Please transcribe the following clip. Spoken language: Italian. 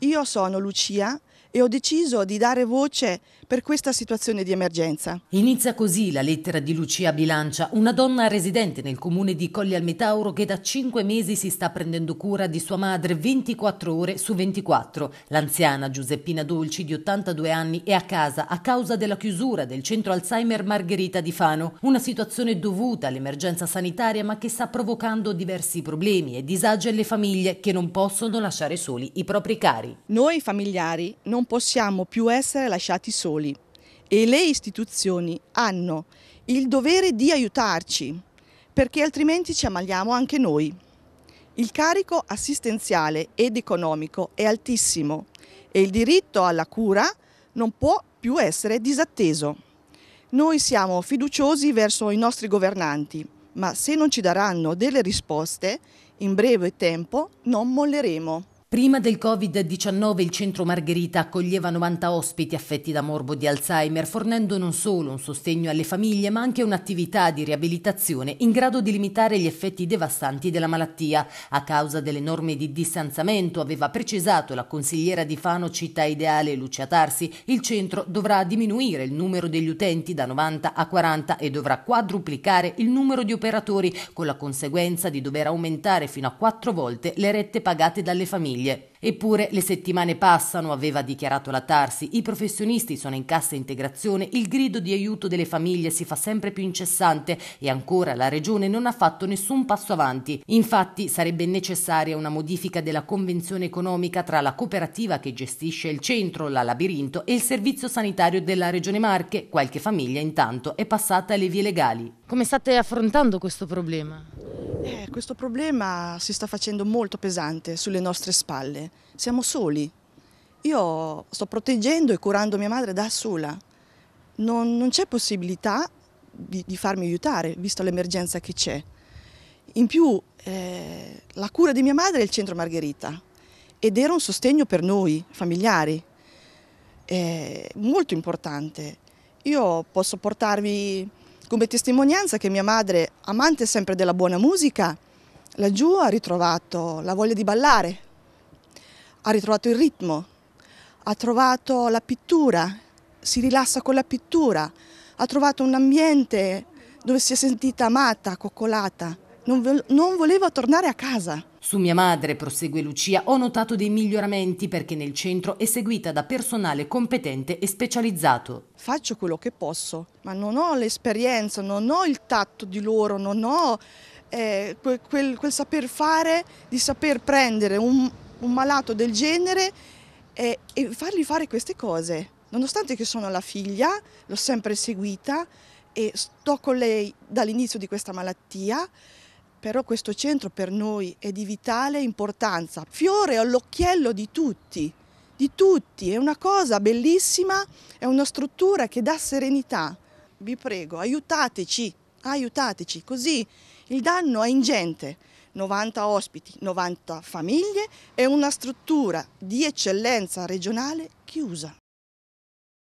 Io sono Lucia e ho deciso di dare voce per questa situazione di emergenza. Inizia così la lettera di Lucia Bilancia, una donna residente nel comune di Colli al Metauro che da cinque mesi si sta prendendo cura di sua madre 24 ore su 24. L'anziana Giuseppina Dolci di 82 anni è a casa a causa della chiusura del centro Alzheimer Margherita di Fano, una situazione dovuta all'emergenza sanitaria ma che sta provocando diversi problemi e disagi alle famiglie che non possono lasciare soli i propri cari. Noi familiari non possiamo più essere lasciati soli e le istituzioni hanno il dovere di aiutarci perché altrimenti ci ammaliamo anche noi. Il carico assistenziale ed economico è altissimo e il diritto alla cura non può più essere disatteso. Noi siamo fiduciosi verso i nostri governanti, ma se non ci daranno delle risposte, in breve tempo non molleremo. Prima del Covid-19 il centro Margherita accoglieva 90 ospiti affetti da morbo di Alzheimer, fornendo non solo un sostegno alle famiglie, ma anche un'attività di riabilitazione in grado di limitare gli effetti devastanti della malattia. A causa delle norme di distanziamento, aveva precisato la consigliera di Fano Città Ideale Lucia Tarsi, il centro dovrà diminuire il numero degli utenti da 90 a 40 e dovrà quadruplicare il numero di operatori, con la conseguenza di dover aumentare fino a quattro volte le rette pagate dalle famiglie famiglie. Eppure le settimane passano, aveva dichiarato la Tarsi, i professionisti sono in cassa integrazione, il grido di aiuto delle famiglie si fa sempre più incessante e ancora la Regione non ha fatto nessun passo avanti. Infatti sarebbe necessaria una modifica della convenzione economica tra la cooperativa che gestisce il centro, la Labirinto, e il servizio sanitario della Regione Marche. Qualche famiglia intanto è passata alle vie legali. Come state affrontando questo problema? Eh, questo problema si sta facendo molto pesante sulle nostre spalle. Siamo soli. Io sto proteggendo e curando mia madre da sola. Non, non c'è possibilità di, di, farmi aiutare, visto l'emergenza che c'è. In più, eh, la cura di mia madre è il centro Margherita ed era un sostegno per noi, familiari, eh, molto importante. Io posso portarvi come testimonianza che mia madre, amante sempre della buona musica, laggiù ha ritrovato la voglia di ballare, ha ritrovato il ritmo, ha trovato la pittura, si rilassa con la pittura, ha trovato un ambiente dove si è sentita amata, coccolata, non, non voleva tornare a casa. Su mia madre, prosegue Lucia, ho notato dei miglioramenti perché nel centro è seguita da personale competente e specializzato. Faccio quello che posso, ma non ho l'esperienza, non ho il tatto di loro, non ho eh, quel, quel, quel, saper fare di saper prendere un, un malato del genere eh, e fargli fare queste cose. Nonostante che sono la figlia, l'ho sempre seguita e sto con lei dall'inizio di questa malattia. Però questo centro per noi è di vitale importanza, fiore all'occhiello di tutti, di tutti, è una cosa bellissima, è una struttura che dà serenità. Vi prego, aiutateci, aiutateci, così il danno è ingente. 90 ospiti, 90 famiglie e una struttura di eccellenza regionale chiusa.